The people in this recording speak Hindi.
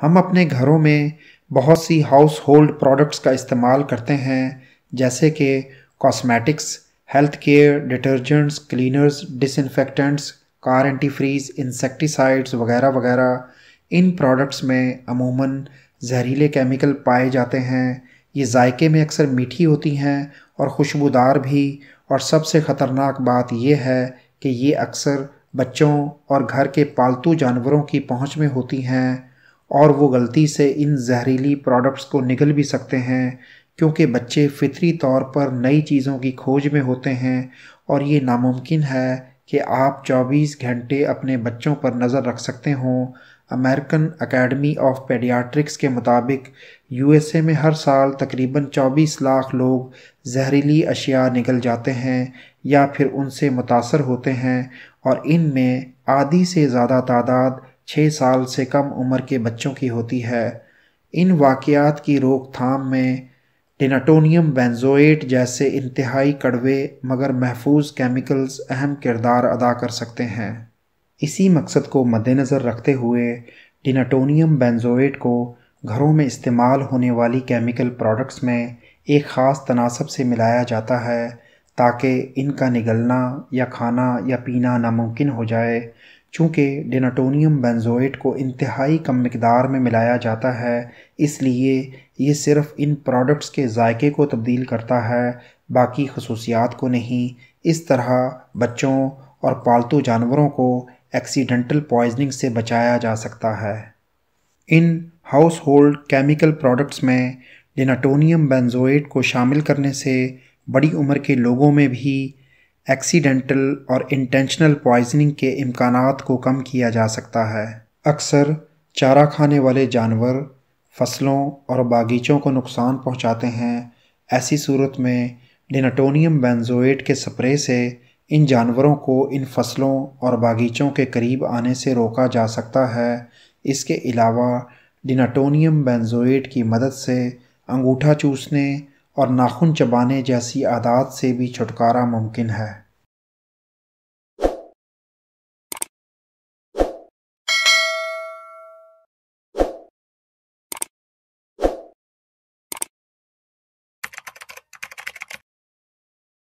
हम अपने घरों में बहुत सी हाउस होल्ड प्रोडक्ट्स का इस्तेमाल करते हैं जैसे कि cosmetics health care detergents cleaners disinfectants car antifreeze insecticides वगैरह वगैरह इन प्रोडक्ट्स में अमूमन जहरीले केमिकल पाए जाते हैं ये जायके में अक्सर मीठी होती हैं और खुशबूदार भी और सबसे ख़तरनाक बात यह है कि ये अक्सर बच्चों और घर के पालतू जानवरों की पहुंच में होती हैं और वो गलती से इन जहरीली प्रोडक्ट्स को निगल भी सकते हैं क्योंकि बच्चे फितरी तौर पर नई चीज़ों की खोज में होते हैं और ये नामुमकिन है कि आप 24 घंटे अपने बच्चों पर नज़र रख सकते हों अमेरिकन एकेडमी ऑफ पेडियाट्रिक्स के मुताबिक यूएसए में हर साल तकरीबन 24 लाख लोग जहरीली अशिया निकल जाते हैं या फिर उनसे मुतासर होते हैं और इनमें आधी से ज़्यादा तादाद छः साल से कम उम्र के बच्चों की होती है इन वाकियात की रोकथाम में टिनाटोनियम बेंजोएट जैसे इंतहाई कड़वे मगर महफूज केमिकल्स अहम किरदार अदा कर सकते हैं इसी मकसद को मद्देनज़र रखते हुए टिनाटोनियम बेंजोएट को घरों में इस्तेमाल होने वाली केमिकल प्रोडक्ट्स में एक ख़ास तनासब से मिलाया जाता है ताकि इनका निगलना या खाना या पीना नामुमकिन हो जाए चूँकि डिनाटोनियम बेंजोएट को इंतहाई कम मकदार में मिलाया जाता है इसलिए ये सिर्फ इन प्रोडक्ट्स के जायके को तब्दील करता है बाकी खसूसियात को नहीं इस तरह बच्चों और पालतू जानवरों को एक्सीडेंटल पॉइजनिंग से बचाया जा सकता है इन हाउस होल्ड केमिकल प्रोडक्ट्स में डिनाटोनियम बेंज़ोइट को शामिल करने से बड़ी उम्र के लोगों में भी एक्सीडेंटल और इंटेंशनल पॉइजनिंग के इम्कान को कम किया जा सकता है अक्सर चारा खाने वाले जानवर फसलों और बागीचों को नुकसान पहुंचाते हैं ऐसी सूरत में डिनाटोनियम बेंजोएट के स्प्रे से इन जानवरों को इन फसलों और बागीचों के करीब आने से रोका जा सकता है इसके अलावा डिनाटोनियम बेंजोएट की मदद से अंगूठा चूसने और नाखून चबाने जैसी आदात से भी छुटकारा मुमकिन है